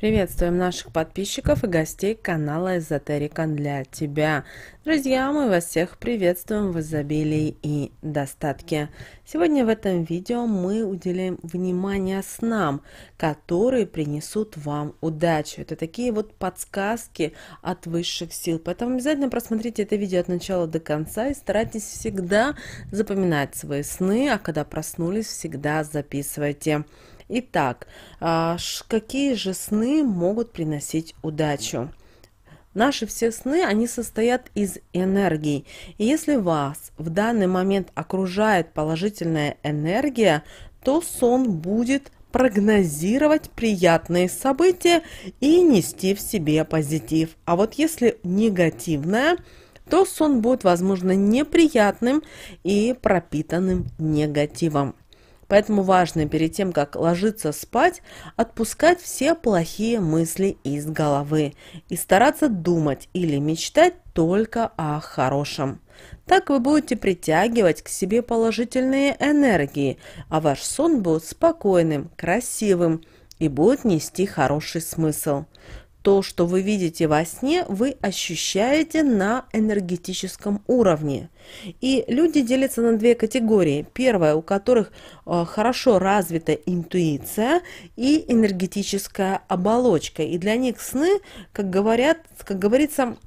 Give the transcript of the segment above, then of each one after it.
Приветствуем наших подписчиков и гостей канала Эзотерика для тебя. Друзья, мы вас всех приветствуем в изобилии и достатке. Сегодня в этом видео мы уделим внимание снам, которые принесут вам удачу. Это такие вот подсказки от высших сил. Поэтому обязательно просмотрите это видео от начала до конца и старайтесь всегда запоминать свои сны, а когда проснулись, всегда записывайте Итак, а, какие же сны могут приносить удачу? Наши все сны, они состоят из энергий. И если вас в данный момент окружает положительная энергия, то сон будет прогнозировать приятные события и нести в себе позитив. А вот если негативная, то сон будет, возможно, неприятным и пропитанным негативом. Поэтому важно перед тем, как ложиться спать, отпускать все плохие мысли из головы и стараться думать или мечтать только о хорошем. Так вы будете притягивать к себе положительные энергии, а ваш сон будет спокойным, красивым и будет нести хороший смысл то, что вы видите во сне, вы ощущаете на энергетическом уровне. И люди делятся на две категории. Первая, у которых э, хорошо развита интуиция и энергетическая оболочка. И для них сны, как, говорят, как говорится,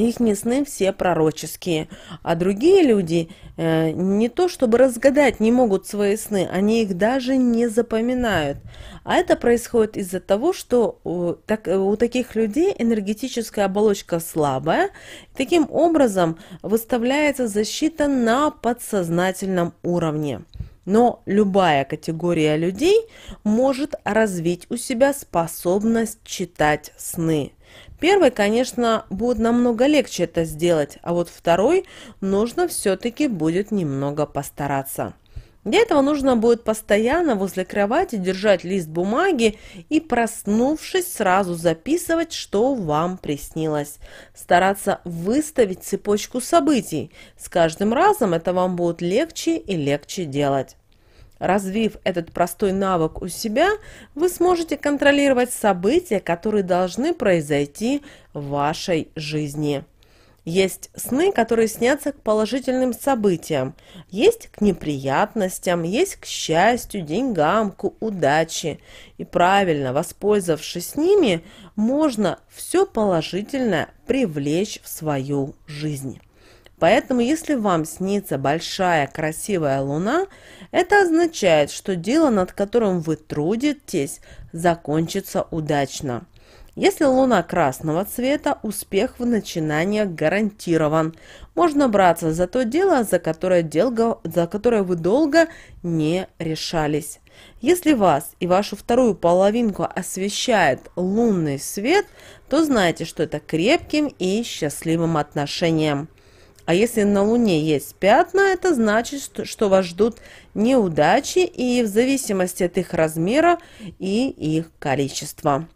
их не сны все пророческие, а другие люди э, не то чтобы разгадать не могут свои сны, они их даже не запоминают. А это происходит из-за того, что у, так, э, у таких людей энергетическая оболочка слабая, таким образом выставляется защита на подсознательном уровне. Но любая категория людей может развить у себя способность читать сны. Первый, конечно, будет намного легче это сделать, а вот второй нужно все-таки будет немного постараться. Для этого нужно будет постоянно возле кровати держать лист бумаги и, проснувшись, сразу записывать, что вам приснилось. Стараться выставить цепочку событий. С каждым разом это вам будет легче и легче делать. Развив этот простой навык у себя, вы сможете контролировать события, которые должны произойти в вашей жизни. Есть сны, которые снятся к положительным событиям, есть к неприятностям, есть к счастью, деньгам, к удаче. И правильно, воспользовавшись ними, можно все положительное привлечь в свою жизнь. Поэтому, если вам снится большая красивая луна, это означает, что дело, над которым вы трудитесь, закончится удачно. Если луна красного цвета, успех в начинаниях гарантирован. Можно браться за то дело, за которое, делго, за которое вы долго не решались. Если вас и вашу вторую половинку освещает лунный свет, то знайте, что это крепким и счастливым отношением. А если на Луне есть пятна, это значит, что, вас ждут неудачи и в зависимости от их размера и их количества.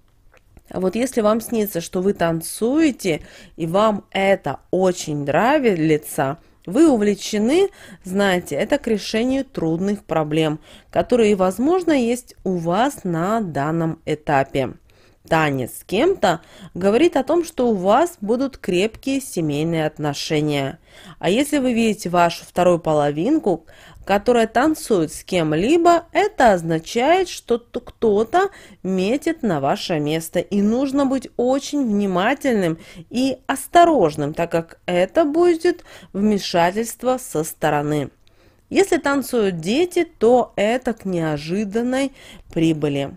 А вот если вам снится, что вы танцуете и вам это очень нравится, вы увлечены, знаете, это к решению трудных проблем, которые, возможно, есть у вас на данном этапе танец с кем-то говорит о том, что у вас будут крепкие семейные отношения. А если вы видите вашу вторую половинку, которая танцует с кем-либо, это означает, что кто-то метит на ваше место. И нужно быть очень внимательным и осторожным, так как это будет вмешательство со стороны. Если танцуют дети, то это к неожиданной прибыли.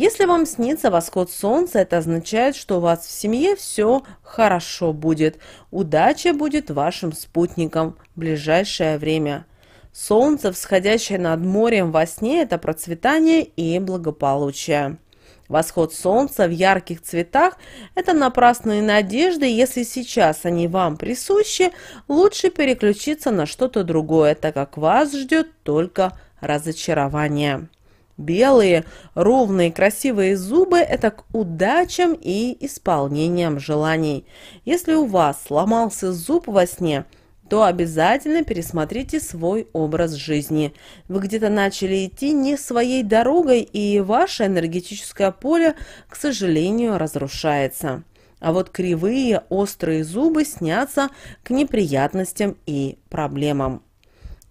Если вам снится восход солнца, это означает, что у вас в семье все хорошо будет. Удача будет вашим спутником в ближайшее время. Солнце, всходящее над морем во сне, это процветание и благополучие. Восход солнца в ярких цветах – это напрасные надежды. Если сейчас они вам присущи, лучше переключиться на что-то другое, так как вас ждет только разочарование. Белые, ровные, красивые зубы – это к удачам и исполнениям желаний. Если у вас сломался зуб во сне, то обязательно пересмотрите свой образ жизни. Вы где-то начали идти не своей дорогой, и ваше энергетическое поле, к сожалению, разрушается. А вот кривые, острые зубы снятся к неприятностям и проблемам.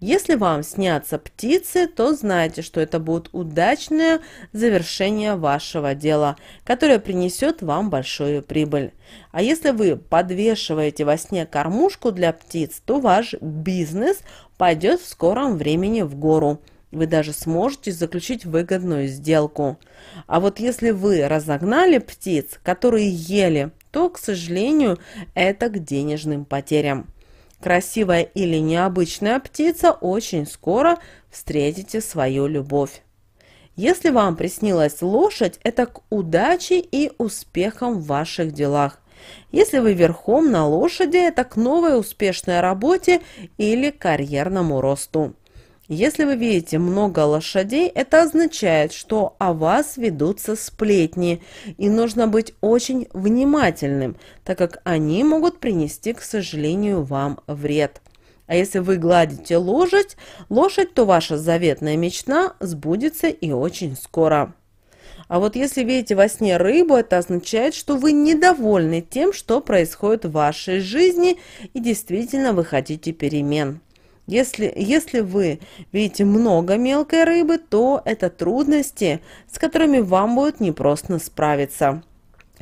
Если вам снятся птицы, то знайте, что это будет удачное завершение вашего дела, которое принесет вам большую прибыль. А если вы подвешиваете во сне кормушку для птиц, то ваш бизнес пойдет в скором времени в гору. Вы даже сможете заключить выгодную сделку. А вот если вы разогнали птиц, которые ели, то, к сожалению, это к денежным потерям. Красивая или необычная птица очень скоро встретите свою любовь. Если вам приснилась лошадь, это к удаче и успехам в ваших делах. Если вы верхом на лошади, это к новой успешной работе или карьерному росту. Если вы видите много лошадей, это означает, что о вас ведутся сплетни, и нужно быть очень внимательным, так как они могут принести, к сожалению, вам вред. А если вы гладите лошадь, лошадь, то ваша заветная мечта сбудется и очень скоро. А вот если видите во сне рыбу, это означает, что вы недовольны тем, что происходит в вашей жизни, и действительно вы хотите перемен. Если, если вы видите много мелкой рыбы, то это трудности, с которыми вам будет непросто справиться.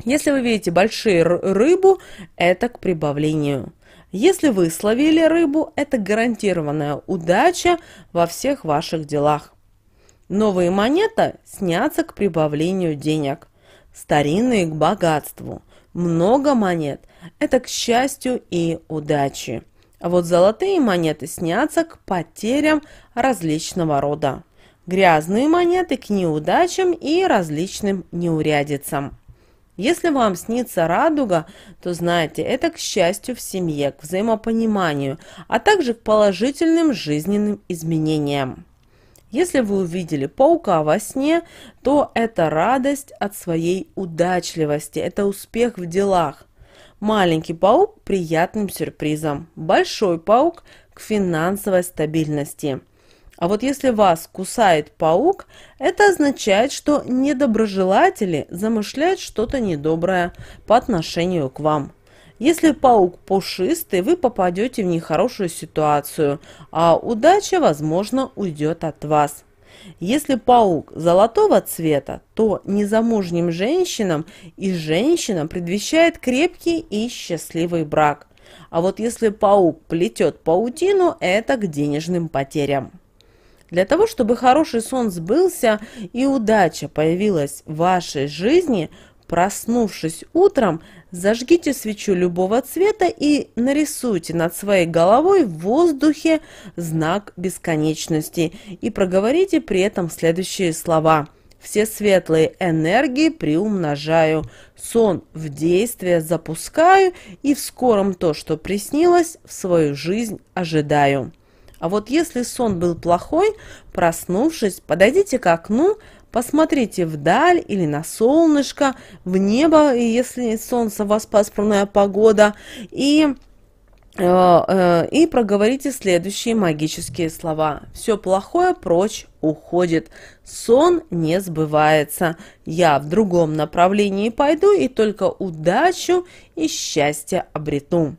Если вы видите большие рыбу, это к прибавлению. Если вы словили рыбу, это гарантированная удача во всех ваших делах. Новые монеты снятся к прибавлению денег, старинные к богатству. Много монет – это к счастью и удаче. А вот золотые монеты снятся к потерям различного рода. Грязные монеты к неудачам и различным неурядицам. Если вам снится радуга, то знаете, это к счастью в семье, к взаимопониманию, а также к положительным жизненным изменениям. Если вы увидели паука во сне, то это радость от своей удачливости, это успех в делах. Маленький паук – приятным сюрпризом. Большой паук – к финансовой стабильности. А вот если вас кусает паук, это означает, что недоброжелатели замышляют что-то недоброе по отношению к вам. Если паук пушистый, вы попадете в нехорошую ситуацию, а удача, возможно, уйдет от вас. Если паук золотого цвета, то незамужним женщинам и женщинам предвещает крепкий и счастливый брак. А вот если паук плетет паутину, это к денежным потерям. Для того, чтобы хороший сон сбылся и удача появилась в вашей жизни – Проснувшись утром, зажгите свечу любого цвета и нарисуйте над своей головой в воздухе знак бесконечности и проговорите при этом следующие слова. Все светлые энергии приумножаю, сон в действие запускаю и в скором то, что приснилось, в свою жизнь ожидаю. А вот если сон был плохой, проснувшись, подойдите к окну, Посмотрите вдаль или на солнышко, в небо, если солнце у вас пасмурная погода, и, э, э, и проговорите следующие магические слова. Все плохое прочь уходит, сон не сбывается. Я в другом направлении пойду и только удачу и счастье обрету.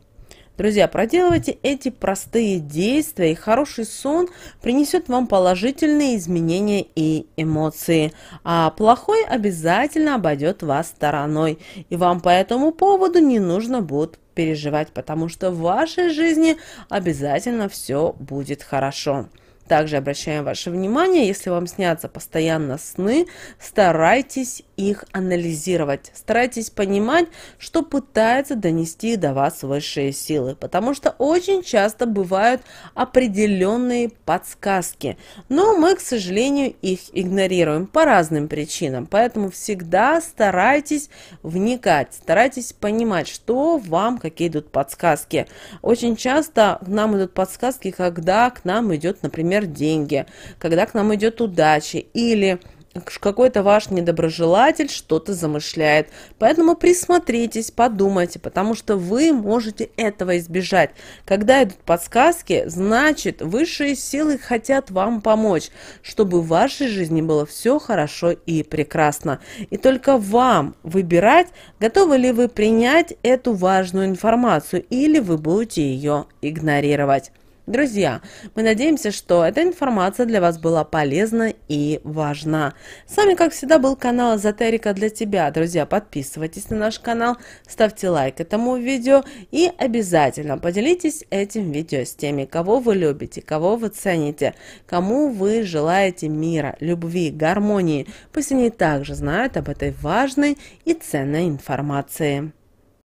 Друзья, проделывайте эти простые действия, и хороший сон принесет вам положительные изменения и эмоции, а плохой обязательно обойдет вас стороной, и вам по этому поводу не нужно будет переживать, потому что в вашей жизни обязательно все будет хорошо. Также обращаем ваше внимание, если вам снятся постоянно сны, старайтесь их анализировать. Старайтесь понимать, что пытается донести до вас высшие силы, потому что очень часто бывают определенные подсказки, но мы, к сожалению, их игнорируем по разным причинам, поэтому всегда старайтесь вникать, старайтесь понимать, что вам, какие идут подсказки. Очень часто к нам идут подсказки, когда к нам идет, например, деньги, когда к нам идет удача или какой-то ваш недоброжелатель что-то замышляет. Поэтому присмотритесь, подумайте, потому что вы можете этого избежать. Когда идут подсказки, значит, высшие силы хотят вам помочь, чтобы в вашей жизни было все хорошо и прекрасно. И только вам выбирать, готовы ли вы принять эту важную информацию или вы будете ее игнорировать. Друзья, мы надеемся, что эта информация для вас была полезна и важна. С вами, как всегда, был канал Эзотерика для тебя. Друзья, подписывайтесь на наш канал, ставьте лайк этому видео и обязательно поделитесь этим видео с теми, кого вы любите, кого вы цените, кому вы желаете мира, любви, гармонии. Пусть они также знают об этой важной и ценной информации.